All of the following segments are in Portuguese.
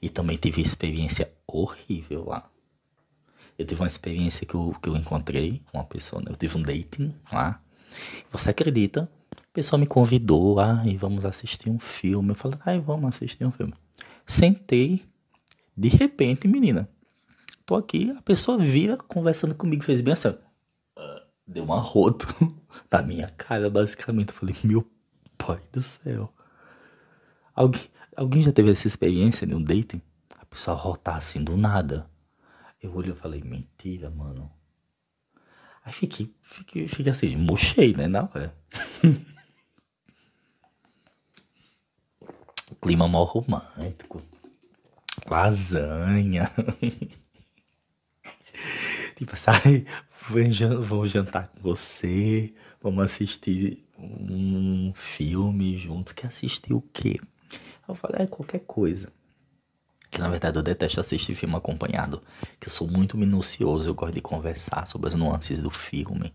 E também tive experiência horrível lá. Eu tive uma experiência que eu, que eu encontrei uma pessoa, né? eu tive um dating lá. Você acredita? A pessoa me convidou, ai, ah, vamos assistir um filme. Eu falei, ai, vamos assistir um filme. Sentei, de repente, menina, tô aqui, a pessoa vira conversando comigo, fez bem assim, ah, deu um arroto na minha cara, basicamente. Eu falei, meu pai do céu. Alguém, Alguém já teve essa experiência de um date? A pessoa rotar assim do nada. Eu olhei e falei, mentira, mano. Aí fiquei, fiquei, fiquei assim, murchei, né, na hora. Clima mó romântico. Lasanha. tipo, sai, vou jantar com você, vamos assistir um filme juntos. Quer assistir o quê? eu falei, é qualquer coisa. Que na verdade eu detesto assistir filme acompanhado. Que eu sou muito minucioso, eu gosto de conversar sobre as nuances do filme,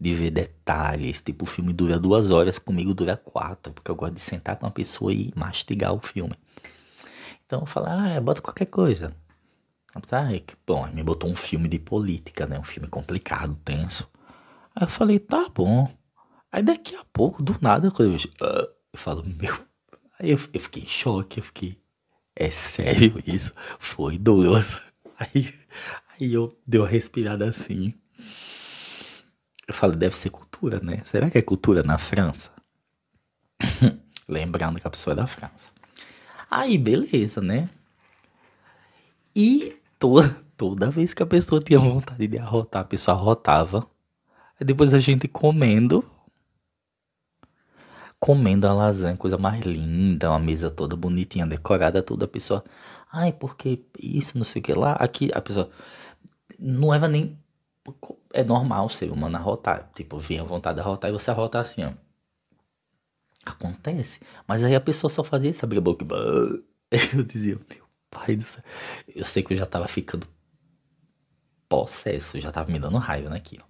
de ver detalhes. Tipo, o filme dura duas horas, comigo dura quatro, porque eu gosto de sentar com uma pessoa e mastigar o filme. Então eu falo, ah, bota qualquer coisa. Tá, e, bom, me botou um filme de política, né? Um filme complicado, tenso. Aí eu falei, tá bom. Aí daqui a pouco, do nada, eu, ah", eu falo, meu Aí eu, eu fiquei em choque, eu fiquei, é sério isso? Foi, doloroso Aí, aí eu dei uma respirada assim. Eu falo, deve ser cultura, né? Será que é cultura na França? Lembrando que a pessoa é da França. Aí, beleza, né? E toda, toda vez que a pessoa tinha vontade de arrotar, a pessoa arrotava. Aí depois a gente comendo, comendo a lasanha, coisa mais linda, uma mesa toda bonitinha, decorada, toda a pessoa, ai, porque isso, não sei o que lá, aqui, a pessoa não leva nem. É normal o ser humano arrotar, tipo, vem a vontade de arrotar e você arrotar assim, ó. Acontece, mas aí a pessoa só fazia isso, abria a boca e. Eu dizia, meu pai do céu. Eu sei que eu já tava ficando possesso, já tava me dando raiva naquilo.